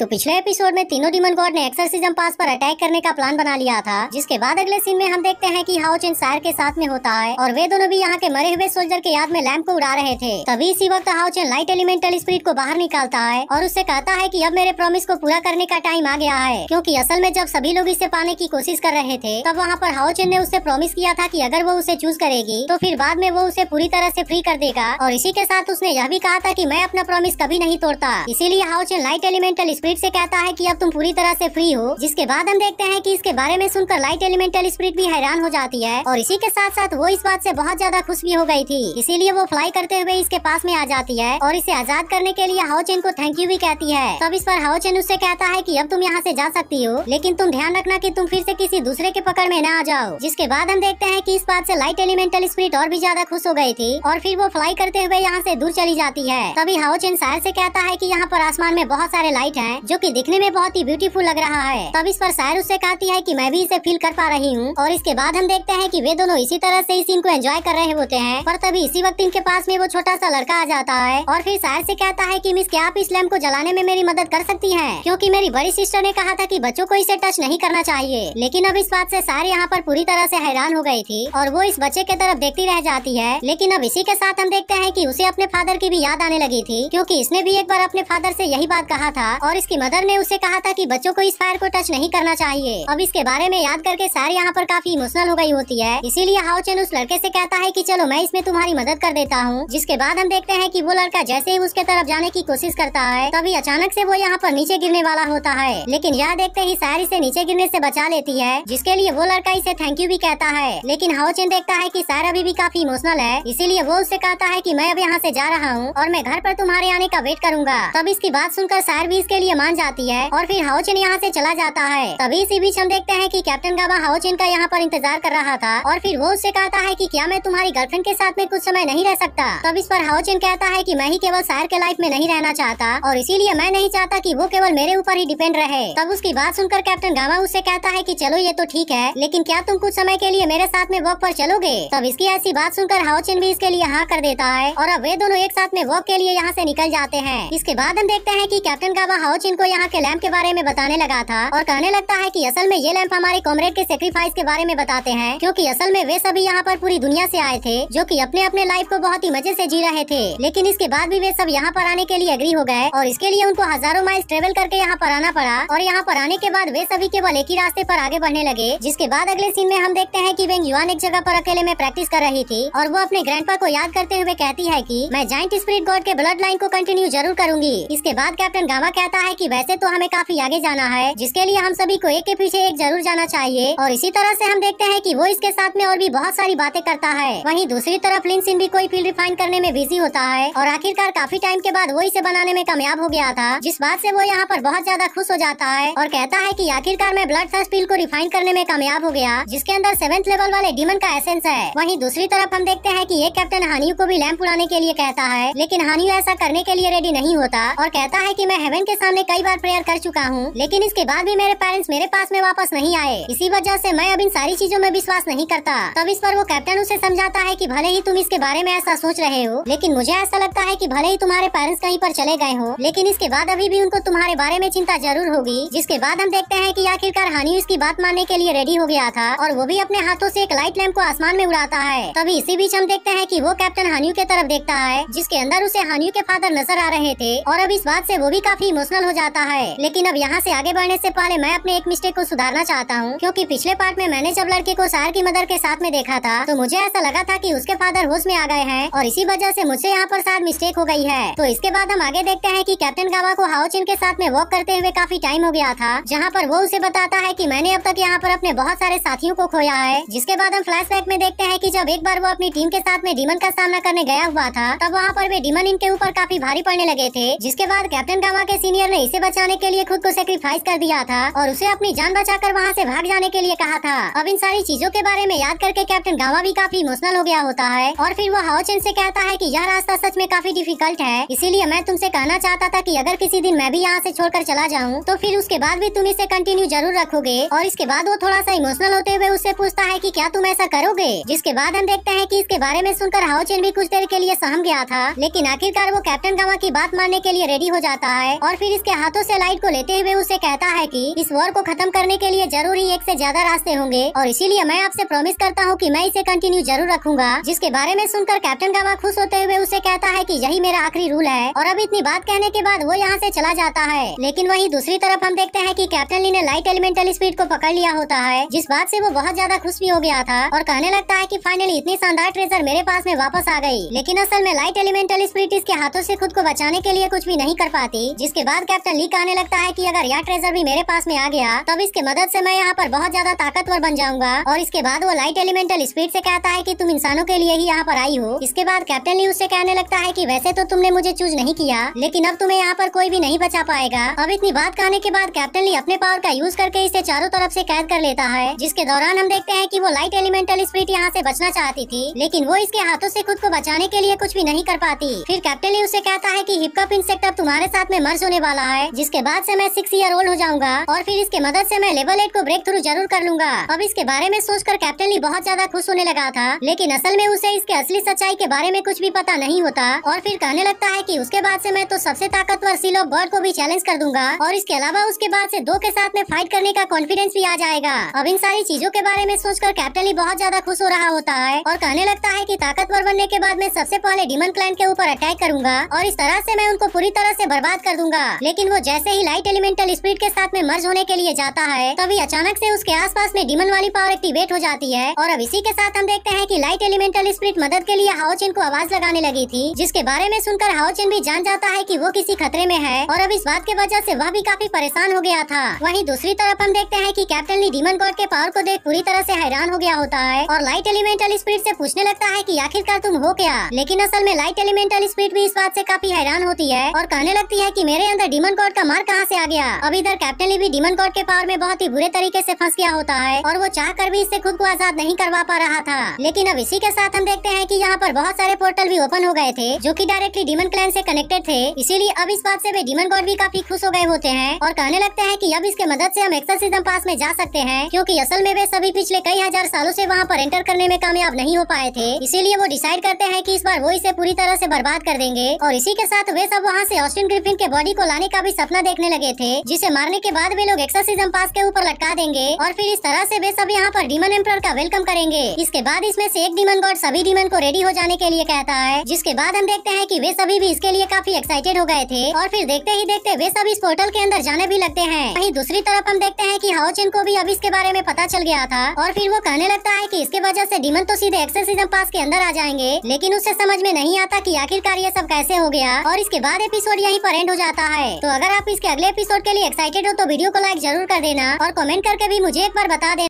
तो पिछले एपिसोड में तीनों डिमन गॉड ने एक्सरसिज्म पास पर अटैक करने का प्लान बना लिया था जिसके बाद अगले सीन में हम देखते हैं कि हाउचिन सायर के साथ में होता है और वे दोनों भी यहाँ के मरे हुए सोल्जर के याद में लैम्प को उड़ा रहे थे तभी इसी वक्त हाउचिन लाइट एलिमेंटल स्प्रिट को बाहर निकालता है और उससे कहता है की अब मेरे प्रोमिस को पूरा करने का टाइम आ गया है क्यूँकी असल में जब सभी लोग इसे पाने की कोशिश कर रहे थे तब वहाँ पर हाउचिन ने उसे प्रोमिस किया था की अगर वो उसे चूज करेगी तो फिर बाद में वो उसे पूरी तरह ऐसी फ्री कर देगा और इसी के साथ उसने यह भी कहा था की मैं अपना प्रोमिस कभी नहीं तोड़ता इसीलिए हाउचिन लाइट एलिमेंटल स्प्रिट से कहता है कि अब तुम पूरी तरह से फ्री हो जिसके बाद हम देखते हैं कि इसके बारे में सुनकर लाइट एलिमेंटल स्प्रिट भी हैरान हो जाती है और इसी के साथ साथ वो इस बात से बहुत ज्यादा खुश भी हो गई थी इसीलिए वो फ्लाई करते हुए इसके पास में आ जाती है और इसे आजाद करने के लिए हाउचेन को थैंक यू भी कहती है तब इस पर हाओचेन उससे कहता है की अब तुम यहाँ ऐसी जा सकती हो लेकिन तुम ध्यान रखना की तुम फिर ऐसी किसी दूसरे के पकड़ में न आ जाओ जिसके बाद हम देखते हैं की इस बात ऐसी लाइट एलिमेंटल स्प्रिट और भी ज्यादा खुश हो गयी थी और फिर वो फ्लाई करते हुए यहाँ ऐसी दूर चली जाती है तभी हाउचेन शायर ऐसी कहता है की यहाँ पर आसमान में बहुत सारे लाइट है है जो कि दिखने में बहुत ही ब्यूटीफुल लग रहा है तब इस पर शायर उससे कहती है कि मैं भी इसे फील कर पा रही हूँ और इसके बाद हम देखते हैं कि वे दोनों इसी तरह से इस सीन को एंजॉय कर रहे होते हैं पर तभी इसी वक्त इनके पास में वो छोटा सा लड़का आ जाता है और फिर शायर ऐसी कहता है की मिस क्या आप इस लैम्प को जलाने में मेरी मदद कर सकती है क्यूँकी मेरी बड़ी सिस्टर ने कहा था की बच्चों को इसे टच नहीं करना चाहिए लेकिन अब इस बात ऐसी शायर यहाँ पर पूरी तरह ऐसी हैरान हो गयी थी और वो इस बच्चे के तरफ देखती रह जाती है लेकिन अब इसी के साथ हम देखते हैं की उसे अपने फादर की भी याद आने लगी थी क्यूँकी इसने भी एक बार अपने फादर ऐसी यही बात कहा था और इसकी मदर ने उसे कहा था कि बच्चों को इस फायर को टच नहीं करना चाहिए अब इसके बारे में याद करके सार यहाँ पर काफी इमोशनल हो गई होती है इसीलिए हाओचेन उस लड़के से कहता है कि चलो मैं इसमें तुम्हारी मदद कर देता हूँ जिसके बाद हम देखते हैं कि वो लड़का जैसे ही उसके तरफ जाने की कोशिश करता है तभी अचानक से वो यहाँ पर नीचे गिरने वाला होता है लेकिन यह देखते ही सैर इसे नीचे गिरने से बचा लेती है जिसके लिए वो लड़का इसे थैंक यू भी कहता है लेकिन हाउचेन देखता है की सार अभी भी काफी इमोशनल है इसीलिए वो उससे कहता है की मैं अब यहाँ से जा रहा हूँ और मैं घर पर तुम्हारे आने का वेट करूंगा तब इसकी बात सुनकर सार भी इसके लिए ये मान जाती है और फिर हाउचिन यहाँ से चला जाता है तभी इसी बीच हम देखते हैं कि कैप्टन गाबा हाउचिन का यहाँ पर इंतजार कर रहा था और फिर वो उससे कहता है कि क्या मैं तुम्हारी गर्लफ्रेंड के साथ में कुछ समय नहीं रह सकता तब इस पर हाउचिन कहता है की मैं ही केवल शायर के लाइफ में नहीं रहना चाहता और इसीलिए मैं नहीं चाहता की वो केवल मेरे ऊपर ही डिपेंड रहे तब उसकी बात सुनकर कैप्टन गाबा उससे कहता है की चलो ये तो ठीक है लेकिन क्या तुम कुछ समय के लिए मेरे साथ में वॉक पर चलोगे तब इसकी ऐसी बात सुनकर हाउचिन भी इसके लिए हाँ कर देता है और अब वे दोनों एक साथ में वॉक के लिए यहाँ से निकल जाते हैं इसके बाद हम देखते हैं की कैप्टन गावा हाउचिन सचिन को यहाँ के लैम्प के बारे में बताने लगा था और कहने लगता है कि असल में ये लैम्प हमारे कॉमरेड के सेक्रीफाइस के बारे में बताते हैं क्योंकि असल में वे सभी यहाँ पर पूरी दुनिया से आए थे जो कि अपने अपने लाइफ को बहुत ही मजे से जी रहे थे लेकिन इसके बाद भी वे सब यहाँ पर आने के लिए अग्री हो गए और इसके लिए उनको हजारों माइल ट्रेवल करके यहाँ पर आना पड़ा और यहाँ पर आने के बाद वे सभी केवल एक ही रास्ते पर आगे बढ़ने लगे जिसके बाद अगले सीन में हम देखते हैं कि वेंग युवान एक जगह पर अकेले में प्रैक्टिस कर रही थी और वो अपने ग्रैंड को याद करते हुए कहती है की मैं जाइंट स्प्रिट गॉड के ब्लड लाइन को कंटिन्यू जरूर करूंगी इसके बाद कैप्टन गावा कहता है है कि वैसे तो हमें काफी आगे जाना है जिसके लिए हम सभी को एक के पीछे एक जरूर जाना चाहिए और इसी तरह से हम देखते हैं कि वो इसके साथ में और भी बहुत सारी बातें करता है वहीं दूसरी तरफ लिनसिन भी कोई फील्ड रिफाइन करने में बिजी होता है और आखिरकार काफी टाइम के बाद वो इसे बनाने में कामयाब हो गया था जिस बात ऐसी वो यहाँ पर बहुत ज्यादा खुश हो जाता है और कहता है की आखिरकार मैं ब्लड थर्स्ट फील्ड को रिफाइन करने में कामयाब हो गया जिसके अंदर सेवेंथ लेवल वाले डिमन का एसेंस है वही दूसरी तरफ हम देखते हैं की ये कैप्टन हानियू को भी लैम्प उड़ाने के लिए कहता है लेकिन हानियू ऐसा करने के लिए रेडी नहीं होता और कहता है की मैं हेवन के सामने कई बार प्रेयर कर चुका हूँ लेकिन इसके बाद भी मेरे पेरेंट्स मेरे पास में वापस नहीं आए इसी वजह से मैं अब इन सारी चीजों में विश्वास नहीं करता तब इस पर वो कैप्टन उसे समझाता है कि भले ही तुम इसके बारे में ऐसा सोच रहे हो लेकिन मुझे ऐसा लगता है कि भले ही तुम्हारे पेरेंट्स कहीं पर चले गए हो लेकिन इसके बाद अभी भी उनको तुम्हारे बारे में चिंता जरूर होगी जिसके बाद हम देखते हैं कि आखिरकार हानि इसकी बात मानने के लिए रेडी हो गया था और वो भी अपने हाथों से एक लाइट लैम्प को आसमान में उड़ाता है तभी इसी बीच हम देखते हैं कि वो कैप्टन हानियू के तरफ देखता है जिसके अंदर उसे हानियू के फादर नजर आ रहे थे और अब इस बात से वो भी काफी इमोशनल हो जाता है लेकिन अब यहाँ से आगे बढ़ने से पहले मैं अपने एक मिस्टेक को सुधारना चाहता हूँ क्योंकि पिछले पार्ट में मैंने जब लड़के को सार की मदर के साथ में देखा था तो मुझे ऐसा लगा था कि उसके फादर होश में आ गए हैं और इसी वजह से मुझसे यहाँ पर सार मिस्टेक हो गई है तो इसके बाद हम आगे देखते हैं की कैप्टन गावा को हाओचिन के साथ में वॉक करते हुए काफी टाइम हो गया था जहाँ पर वो उसे बताता है की मैंने अब तक यहाँ पर अपने बहुत सारे साथियों को खोया है जिसके बाद हम फ्लैशबैक में देखते हैं की जब एक बार वो अपनी टीम के साथ में डीमन का सामना करने गया हुआ था तब वहाँ पर वे डीमन इनके ऊपर काफी भारी पड़ने लगे थे जिसके बाद कैप्टन गावा के सीनियर ने इसे बचाने के लिए खुद को सेक्रीफाइस कर दिया था और उसे अपनी जान बचा कर वहाँ ऐसी भाग जाने के लिए कहा था अब इन सारी चीजों के बारे में याद करके कैप्टन गावा भी काफी इमोशनल हो गया होता है और फिर वो हाउचेन ऐसी कहता है की यह रास्ता सच में काफी डिफिकल्ट है इसीलिए मैं तुमसे कहना चाहता था की अगर किसी दिन मैं भी यहाँ ऐसी छोड़कर चला जाऊँ तो फिर उसके बाद भी तुम इसे कंटिन्यू जरूर रखोगे और इसके बाद वो थोड़ा सा इमोशनल होते हुए उससे पूछता है की क्या तुम ऐसा करोगे जिसके बाद हम देखते हैं की इसके बारे में सुनकर हाउचिन भी कुछ देर के लिए सहम गया था लेकिन आखिरकार वो कैप्टन गावा की बात मानने के लिए रेडी हो जाता है और फिर इस के हाथों से लाइट को लेते हुए उसे कहता है कि इस वॉर को खत्म करने के लिए जरूरी एक से ज्यादा रास्ते होंगे और इसीलिए मैं आपसे प्रॉमिस करता हूँ कि मैं इसे कंटिन्यू जरूर रखूंगा जिसके बारे में सुनकर कैप्टन गामा खुश होते हुए उसे कहता है की यही मेरा आखिरी रूल है और अब इतनी बात कहने के बाद वो यहाँ ऐसी चला जाता है लेकिन वही दूसरी तरफ हम देखते हैं की कैप्टन ली ने लाइट एलिमेंटल स्पीड को पकड़ लिया होता है जिस बात ऐसी वो बहुत ज्यादा खुश भी हो गया था और कहने लगता है की फाइनली इतनी शानदार ट्रेजर मेरे पास में वापस आ गई लेकिन असल में लाइट एलिमेंटल स्पीड इसके हाथों ऐसी खुद को बचाने के लिए कुछ भी नहीं कर पाती जिसके बाद कैप्टन ली आने लगता है कि अगर यह ट्रेजर भी मेरे पास में आ गया तब इसके मदद से मैं यहाँ पर बहुत ज्यादा ताकतवर बन जाऊंगा और इसके बाद वो लाइट एलिमेंटल स्पीड से कहता है कि तुम इंसानों के लिए ही यहाँ पर आई हो इसके बाद कैप्टन ली उससे कहने लगता है की वैसे तो तुमने मुझे चूज नहीं किया लेकिन अब तुम्हें यहाँ पर कोई भी नहीं बचा पाएगा अब इतनी बात कहने के बाद कैप्टन ली अपने पावर का यूज करके इसे चारों तरफ ऐसी कैद कर लेता है जिसके दौरान हम देखते हैं की वो लाइट एलिमेंटल स्पीड यहाँ ऐसी बचना चाहती थी लेकिन वो इसके हाथों ऐसी खुद को बचाने के लिए कुछ भी नहीं कर पाती फिर कैप्टन ली उसे कहता है की हिपकप इंसेक्ट अब तुम्हारे साथ में मर्ज होने वाला रहा है जिसके बाद से मैं सिक्स ईयर ओल्ड हो जाऊंगा और फिर इसके मदद से मैं लेवल एट को ब्रेक थ्रू जरूर कर लूंगा अब इसके बारे में सोचकर कैप्टन ली बहुत ज्यादा खुश होने लगा था लेकिन असल में उसे इसके असली सच्चाई के बारे में कुछ भी पता नहीं होता और फिर कहने लगता है की उसके बाद ऐसी मैं तो सबसे ताकतवर सिलो बर्ड को भी चैलेंज कर दूंगा और इसके अलावा उसके बाद ऐसी दो के साथ में फाइट करने का कॉन्फिडेंस भी आ जाएगा अब इन सारी चीजों के बारे में सोचकर कैप्टन ली बहुत ज्यादा खुश हो रहा होता है और कहने लगता है की ताकतवर बनने के बाद मैं सबसे पहले डिमन क्लाइन के ऊपर अटैक करूंगा और इस तरह ऐसी मैं उनको पूरी तरह ऐसी बर्बाद कर दूंगा लेकिन वो जैसे ही लाइट एलिमेंटल स्पीड के साथ में मर्ज होने के लिए जाता है तभी अचानक से उसके आसपास में डिमन वाली पावर एक्टिवेट हो जाती है और अब इसी के साथ हम देखते हैं कि लाइट एलिमेंटल स्पीड मदद के लिए हाउचिन को आवाज लगाने लगी थी जिसके बारे में सुनकर हाउचिन भी जान जाता है कि वो किसी खतरे में है और अब इस बात के वजह ऐसी वह भी काफी परेशान हो गया था वही दूसरी तरफ हम देखते हैं की कैप्टन ने डिमन गॉड के पावर को देख पूरी तरह ऐसी हैरान हो गया होता है और लाइट एलिमेंटल स्पीड ऐसी पूछने लगता है की आखिरकार तुम हो क्या लेकिन असल में लाइट एलिमेंटल स्पीड भी इस बात ऐसी काफी हैरान होती है और कहने लगती है की मेरे अंदर डीमन कॉर्ड का मार कहाँ से आ गया अभी इधर कैप्टन भी डीमन कॉर्ड के पावर में बहुत ही बुरे तरीके से फंस गया होता है और वो चाह कर भी इससे खुद को आजाद नहीं करवा पा रहा था लेकिन अब इसी के साथ हम देखते हैं कि यहाँ पर बहुत सारे पोर्टल भी ओपन हो गए थे जो कि डायरेक्टली डीमन क्लैन से कनेक्टेड थे इसीलिए अब इस बात से वे डीमन गॉड भी काफी खुश हो गए होते हैं और कहने लगते हैं कि अब इसके मदद से हम एक्सरसिज्म पास में जा सकते हैं क्योंकि असल में वे सभी पिछले कई हजार सालों से वहाँ पर एंटर करने में कामयाब नहीं हो पाए थे इसीलिए वो डिसाइड करते हैं की इस बार वो इसे पूरी तरह ऐसी बर्बाद कर देंगे और इसी के साथ वे सब वहाँ ऐसी ऑस्टिन ग्रिफिन के बॉडी को लाने का भी सपना देखने लगे थे जिसे मारने के बाद वे लोग एक्सरसिज्म पास के ऊपर लटका देंगे और फिर इस तरह से वे सब यहाँ पर डीमन एम्पर का वेलकम करेंगे इसके बाद इसमें से एक डीमन गॉड सभी डीमन को रेडी हो जाने के लिए कहता है जिसके बाद हम देखते हैं की वे सभी भी इसके लिए काफी एक्साइटेड हो गए थे और फिर देखते ही देखते वे सब इस पोर्टल के अंदर जाने भी लगते हैं वही दूसरी तरफ हम देखते हैं की हाउचिन को भी अब इसके बारे में पता चल गया था और फिर वो कहने लगता है की इसके वजह ऐसी डीमन तो सीधे एक्सरसिज्म पास के अंदर आ जाएंगे लेकिन उससे समझ में नहीं आता की आखिरकार ये सब कैसे हो गया और इसके बाद एपिसोड यहीं पर एंड हो जाता है तो अगर आप इसके अगले एपिसोड के लिए एक्साइटेड हो तो वीडियो को लाइक जरूर कर देना और कमेंट करके भी मुझे एक बार बता देना